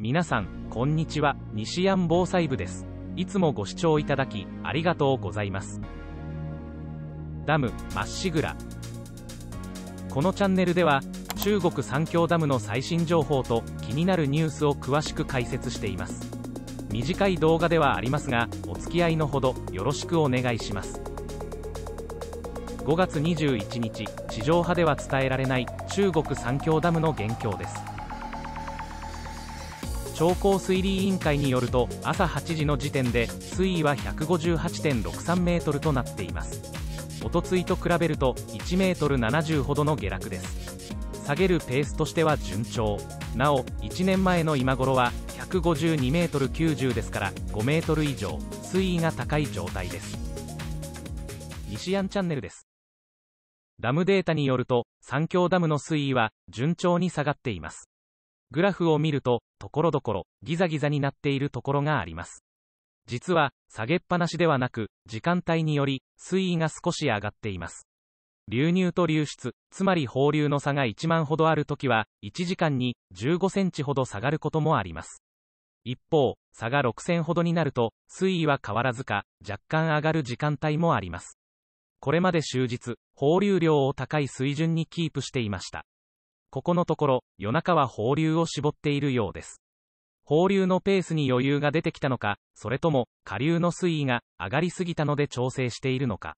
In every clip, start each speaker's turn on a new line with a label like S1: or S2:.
S1: 皆さん、こんにちは、西安防災部です。いつもご視聴いただき、ありがとうございます。ダム、まっしぐら。このチャンネルでは、中国三峡ダムの最新情報と気になるニュースを詳しく解説しています。短い動画ではありますが、お付き合いのほどよろしくお願いします。5月21日、地上波では伝えられない中国三峡ダムの現況です。商工推理委員会によると朝8時の時点で水位は158.63メートルとなっています一昨日と比べると1メートル70ほどの下落です下げるペースとしては順調なお1年前の今頃は152メートル90ですから5メートル以上水位が高い状態です西安チャンネルですダムデータによると、三峡ダムの水位は順調に下がっています。グラフを見ると、ところどころ、ギザギザになっているところがあります。実は、下げっぱなしではなく、時間帯により、水位が少し上がっています。流入と流出、つまり放流の差が1万ほどあるときは、1時間に15センチほど下がることもあります。一方、差が6000ほどになると、水位は変わらずか、若干上がる時間帯もあります。これまで終日、放流量を高い水準にキープしていました。ここのところ、夜中は放流を絞っているようです。放流のペースに余裕が出てきたのか、それとも、下流の水位が上がりすぎたので調整しているのか。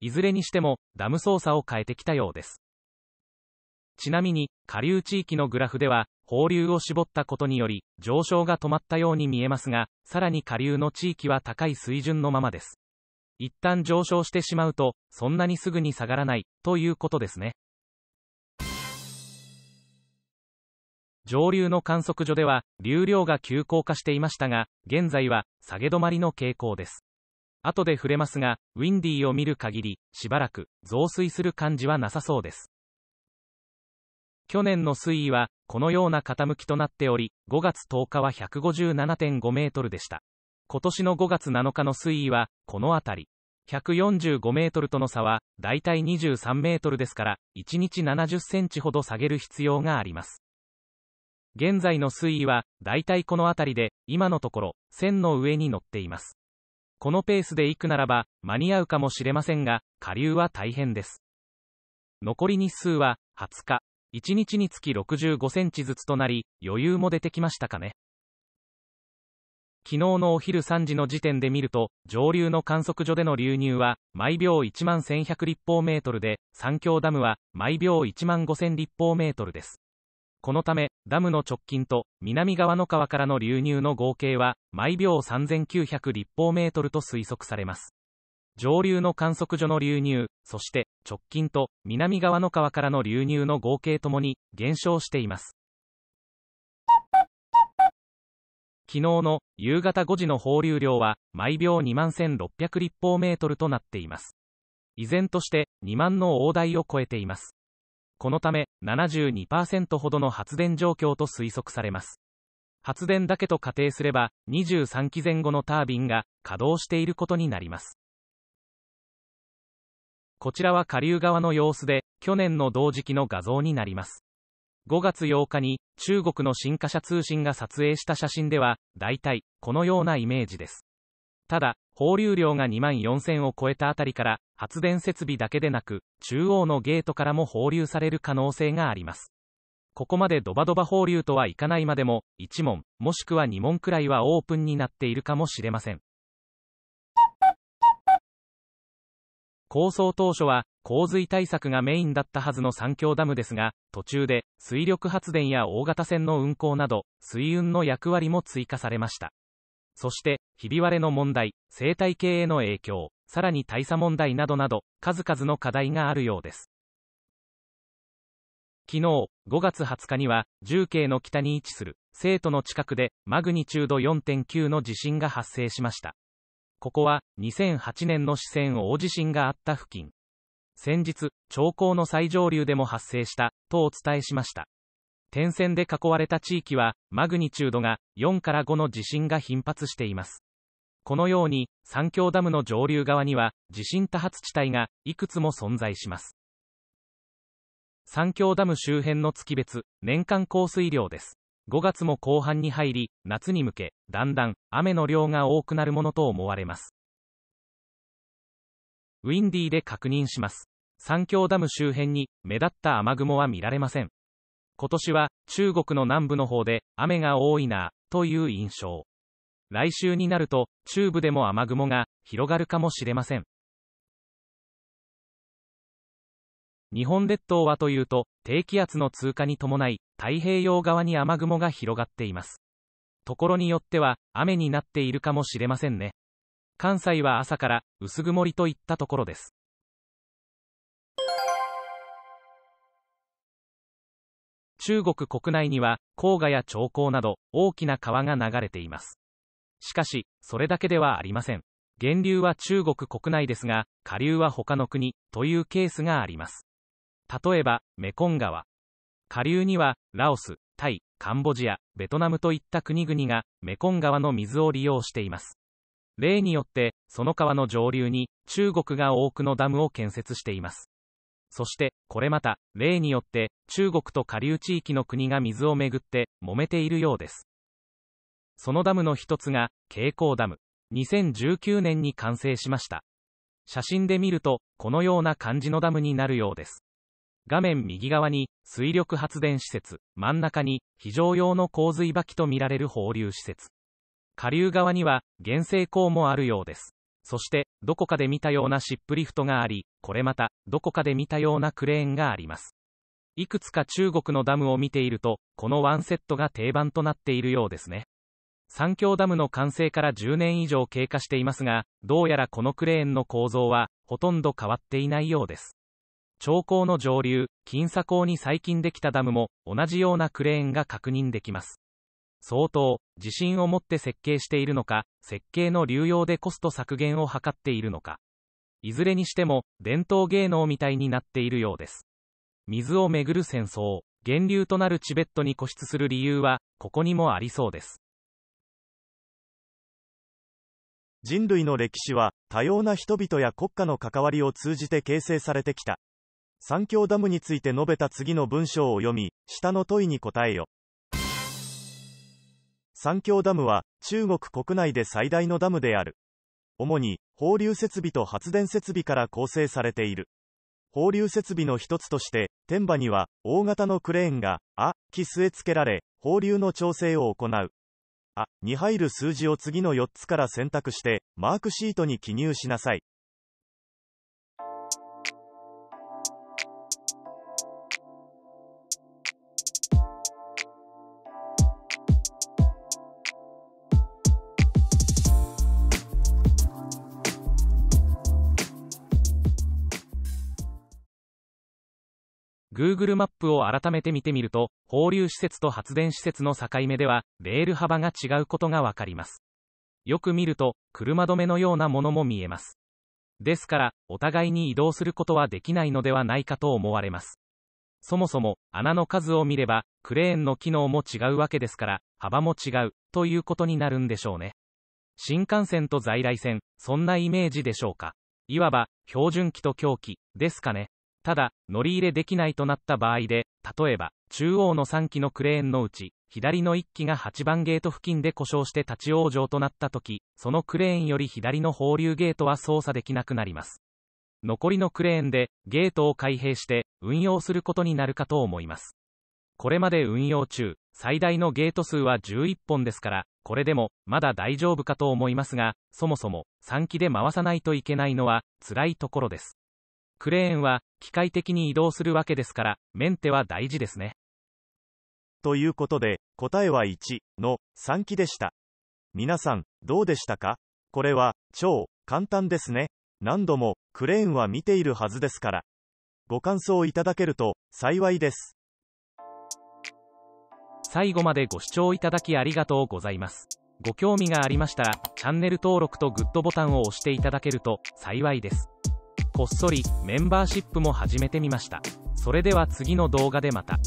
S1: いずれにしても、ダム操作を変えてきたようです。ちなみに、下流地域のグラフでは、放流を絞ったことにより、上昇が止まったように見えますが、さらに下流の地域は高い水準のままです。一旦上昇してしまうと、そんなにすぐに下がらない、ということですね。上流の観測所では流量が急降下していましたが、現在は下げ止まりの傾向です。後で触れますが、ウィンディーを見る限り、しばらく増水する感じはなさそうです。去年の水位はこのような傾きとなっており、5月10日は157.5メートルでした。今年の5月7日の水位はこの辺り。145メートルとの差は、だいたい23メートルですから、1日70センチほど下げる必要があります。現在の水位は、だいたいこの辺りで、今のところ、線の上に乗っています。このペースで行くならば、間に合うかもしれませんが、下流は大変です。残り日数は、20日、1日につき65センチずつとなり、余裕も出てきましたかね。昨日のお昼3時の時点で見ると、上流の観測所での流入は、毎秒1万1100立方メートルで、三峡ダムは、毎秒1万5000立方メートルです。このため、ダムの直近と南側の川からの流入の合計は毎秒3900立方メートルと推測されます。上流の観測所の流入、そして直近と南側の川からの流入の合計ともに減少しています。昨日の夕方5時の放流量は毎秒2万1600立方メートルとなっています。依然として2万の大台を超えています。このため72%ほどの発電状況と推測されます発電だけと仮定すれば23機前後のタービンが稼働していることになりますこちらは下流側の様子で去年の同時期の画像になります5月8日に中国の新華社通信が撮影した写真では大体このようなイメージですただ放流量が2万4000を超えたあたりから、発電設備だけでなく、中央のゲートからも放流される可能性があります。ここまでドバドバ放流とはいかないまでも、1問、もしくは2問くらいはオープンになっているかもしれません。構想当初は、洪水対策がメインだったはずの三峡ダムですが、途中で、水力発電や大型船の運航など、水運の役割も追加されました。そして、ひび割れの問題、生態系への影響、さらに大差問題などなど、数々の課題があるようです。昨日、5月20日には、重慶の北に位置する、成都の近くで、マグニチュード4.9の地震が発生しました。ここは、2008年の四川大地震があった付近。先日、長江の最上流でも発生した、とお伝えしました。点線で囲われた地域は、マグニチュードが4から5の地震が頻発しています。このように、三峡ダムの上流側には、地震多発地帯がいくつも存在します。三峡ダム周辺の月別、年間降水量です。5月も後半に入り、夏に向け、だんだん雨の量が多くなるものと思われます。ウィンディーで確認します。三峡ダム周辺に目立った雨雲は見られません。今年は中国の南部の方で雨が多いなという印象来週になると中部でも雨雲が広がるかもしれません日本列島はというと低気圧の通過に伴い太平洋側に雨雲が広がっていますところによっては雨になっているかもしれませんね関西は朝から薄曇りといったところです中国国内には黄河や長江など大きな川が流れています。しかし、それだけではありません。源流は中国国内ですが、下流は他の国というケースがあります。例えば、メコン川。下流には、ラオス、タイ、カンボジア、ベトナムといった国々がメコン川の水を利用しています。例によって、その川の上流に中国が多くのダムを建設しています。そして、これまた、例によって、中国と下流地域の国が水をめぐって揉めているようです。そのダムの一つが、蛍光ダム。2019年に完成しました。写真で見ると、このような感じのダムになるようです。画面右側に、水力発電施設、真ん中に、非常用の洪水履きとみられる放流施設。下流側には、原生港もあるようです。そして、どこかで見たようなシップリフトがあり、これまた、どこかで見たようなクレーンがあります。いくつか中国のダムを見ていると、このワンセットが定番となっているようですね。三峡ダムの完成から10年以上経過していますが、どうやらこのクレーンの構造は、ほとんど変わっていないようです。長江の上流、金砂港に最近できたダムも、同じようなクレーンが確認できます。相当、自信を持って設計しているのか、設計の流用でコスト削減を図っているのか。いずれにしても、伝統芸能みたいになっているようです。水をめぐる戦争、源流となるチベットに固執する理由は、ここにもありそうです。人類の歴史は、多様な人々や国家の関わりを通じて形成されてきた。三峡ダムについて述べた次の文章を読み、下の問いに答えよ。三峡ダムは中国国内で最大のダムである。主に放流設備と発電設備から構成されている。放流設備の一つとして、天馬には大型のクレーンが、あ、木据え付けられ、放流の調整を行う。あ、に入る数字を次の4つから選択して、マークシートに記入しなさい。Google マップを改めて見てみると、放流施設と発電施設の境目では、レール幅が違うことがわかります。よく見ると、車止めのようなものも見えます。ですから、お互いに移動することはできないのではないかと思われます。そもそも、穴の数を見れば、クレーンの機能も違うわけですから、幅も違う、ということになるんでしょうね。新幹線と在来線、そんなイメージでしょうか。いわば、標準機と狂気ですかね。ただ、乗り入れできないとなった場合で、例えば、中央の3機のクレーンのうち、左の1機が8番ゲート付近で故障して立ち往生となった時、そのクレーンより左の放流ゲートは操作できなくなります。残りのクレーンで、ゲートを開閉して、運用することになるかと思います。これまで運用中、最大のゲート数は11本ですから、これでも、まだ大丈夫かと思いますが、そもそも、3機で回さないといけないのは、辛いところです。クレーンは機械的に移動するわけですから、メンテは大事ですね。ということで、答えは1の3期でした。皆さん、どうでしたかこれは、超簡単ですね。何度も、クレーンは見ているはずですから。ご感想いただけると、幸いです。最後までご視聴いただきありがとうございます。ご興味がありましたら、チャンネル登録とグッドボタンを押していただけると幸いです。こっそりメンバーシップも始めてみました。それでは次の動画でまた。